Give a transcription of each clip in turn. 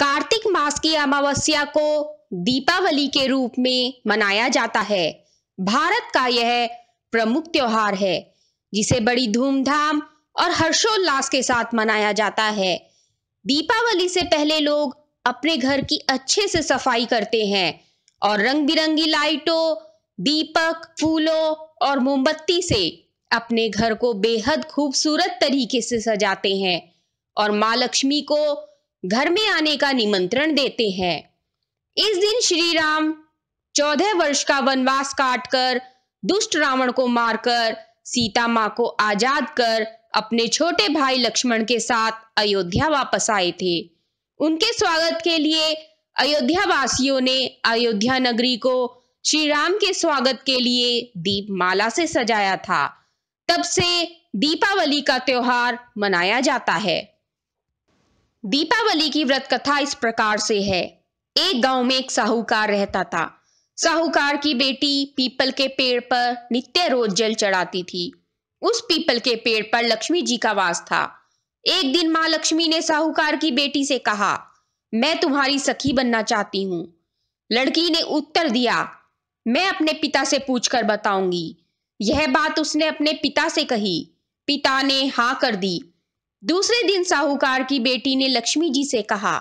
कार्तिक मास की अमावस्या को दीपावली के रूप में मनाया जाता है भारत का यह प्रमुख त्योहार है जिसे बड़ी धूमधाम और हर्षोल्लास के साथ मनाया जाता है दीपावली से पहले लोग अपने घर की अच्छे से सफाई करते हैं और रंग बिरंगी लाइटों दीपक फूलों और मोमबत्ती से अपने घर को बेहद खूबसूरत तरीके से सजाते हैं और माँ लक्ष्मी को घर में आने का निमंत्रण देते हैं इस दिन श्री राम चौदह वर्ष का वनवास काटकर दुष्ट रावण को मारकर सीता माँ को आजाद कर अपने छोटे भाई लक्ष्मण के साथ अयोध्या वापस आए थे उनके स्वागत के लिए अयोध्या वासियों ने अयोध्या नगरी को श्री राम के स्वागत के लिए दीप माला से सजाया था तब से दीपावली का त्योहार मनाया जाता है दीपावली की व्रत कथा इस प्रकार से है एक गांव में एक साहूकार रहता था साहूकार की बेटी पीपल के पेड़ पर नित्य रोज जल चढ़ाती थी उस पीपल के पेड़ पर लक्ष्मी जी का वास था एक दिन माँ लक्ष्मी ने साहूकार की बेटी से कहा मैं तुम्हारी सखी बनना चाहती हूं लड़की ने उत्तर दिया मैं अपने पिता से पूछकर बताऊंगी यह बात उसने अपने पिता से कही पिता ने हाँ कर दी दूसरे दिन साहूकार की बेटी ने लक्ष्मी जी से कहा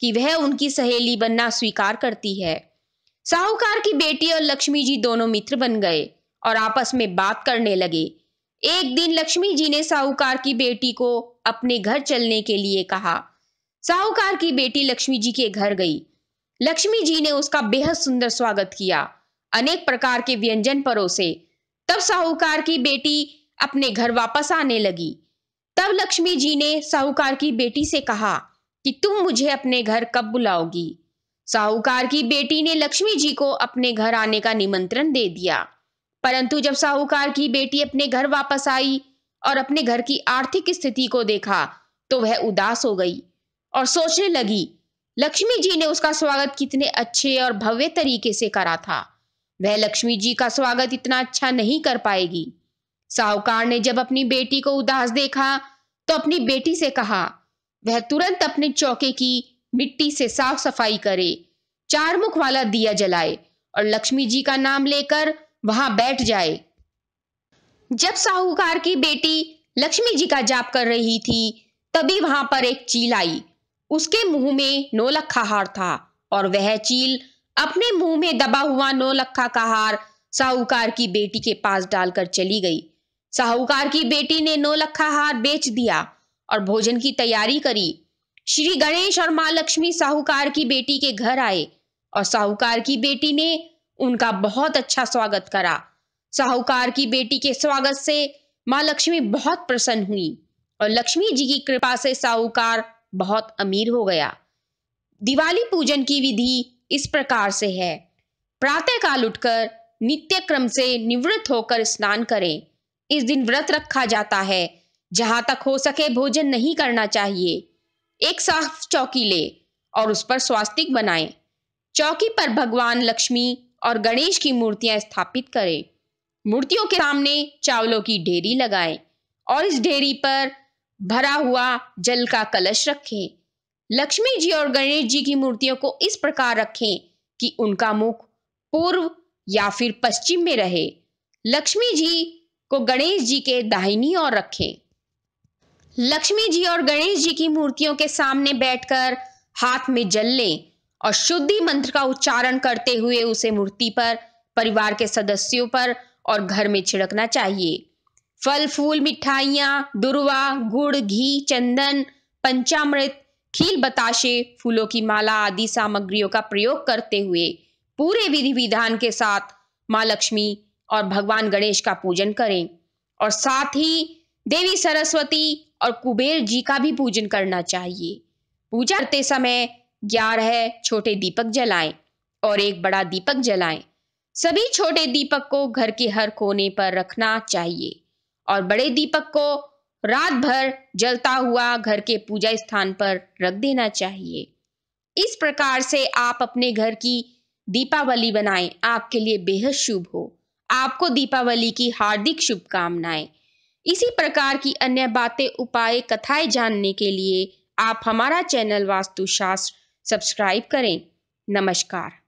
कि वह उनकी सहेली बनना स्वीकार करती है साहूकार की बेटी और लक्ष्मी जी दोनों मित्र बन गए और आपस में बात करने लगे एक दिन लक्ष्मी जी ने साहूकार की बेटी को अपने घर चलने के लिए कहा साहूकार की बेटी लक्ष्मी जी के घर गई लक्ष्मी जी ने उसका बेहद सुंदर स्वागत किया अनेक प्रकार के व्यंजन परोसे तब साहूकार की बेटी अपने घर वापस आने लगी तब लक्ष्मी जी ने साहूकार की बेटी से कहा कि तुम मुझे अपने घर कब बुलाओगी साहूकार की बेटी ने लक्ष्मी जी को अपने घर आने का निमंत्रण दे दिया परंतु जब साहूकार की बेटी अपने घर वापस आई और अपने घर की आर्थिक स्थिति को देखा तो वह उदास हो गई और सोचने लगी लक्ष्मी जी ने उसका स्वागत कितने अच्छे और भव्य तरीके से करा था वह लक्ष्मी जी का स्वागत इतना अच्छा नहीं कर पाएगी साहूकार ने जब अपनी बेटी को उदास देखा तो अपनी बेटी से कहा वह तुरंत अपने चौके की मिट्टी से साफ सफाई करे चार मुख वाला दिया जलाए और लक्ष्मी जी का नाम लेकर वहां बैठ जाए जब साहूकार की बेटी लक्ष्मी जी का जाप कर रही थी तभी वहां पर एक चील आई उसके मुंह में नौलखा हार था और वह चील अपने मुंह में दबा हुआ नौलखा का हार साहूकार की बेटी के पास डालकर चली गई साहूकार की बेटी ने नौ लखा हार बेच दिया और भोजन की तैयारी करी श्री गणेश और माँ लक्ष्मी साहूकार की बेटी के घर आए और साहूकार की बेटी ने उनका बहुत अच्छा स्वागत करा साहूकार की बेटी के स्वागत से माँ लक्ष्मी बहुत प्रसन्न हुई और लक्ष्मी जी की कृपा से साहूकार बहुत अमीर हो गया दिवाली पूजन की विधि इस प्रकार से है प्रातः काल उठकर नित्य क्रम से निवृत्त होकर स्नान करें इस दिन व्रत रखा जाता है जहां तक हो सके भोजन नहीं करना चाहिए एक साफ चौकी ले और उस पर स्वास्तिक बनाएं। चौकी पर भगवान लक्ष्मी और गणेश की मूर्तियां स्थापित करें मूर्तियों के सामने चावलों की ढेरी लगाएं और इस ढेरी पर भरा हुआ जल का कलश रखें लक्ष्मी जी और गणेश जी की मूर्तियों को इस प्रकार रखें कि उनका मुख पूर्व या फिर पश्चिम में रहे लक्ष्मी जी को गणेश जी के दाहिनी ओर रखें लक्ष्मी जी और गणेश जी की मूर्तियों के सामने बैठकर हाथ में जल लें और शुद्धि मंत्र का उच्चारण करते हुए उसे मूर्ति पर परिवार के सदस्यों पर और घर में छिड़कना चाहिए फल फूल मिठाइया दुर्वा गुड़ घी चंदन पंचामृत खील बताशे फूलों की माला आदि सामग्रियों का प्रयोग करते हुए पूरे विधि विधान के साथ माँ लक्ष्मी और भगवान गणेश का पूजन करें और साथ ही देवी सरस्वती और कुबेर जी का भी पूजन करना चाहिए पूजा करते समय ग्यारह छोटे दीपक जलाएं और एक बड़ा दीपक जलाएं सभी छोटे दीपक को घर के हर कोने पर रखना चाहिए और बड़े दीपक को रात भर जलता हुआ घर के पूजा स्थान पर रख देना चाहिए इस प्रकार से आप अपने घर की दीपावली बनाएं आपके लिए बेहद शुभ हो आपको दीपावली की हार्दिक शुभकामनाएं इसी प्रकार की अन्य बातें उपाय कथाएं जानने के लिए आप हमारा चैनल वास्तुशास्त्र सब्सक्राइब करें नमस्कार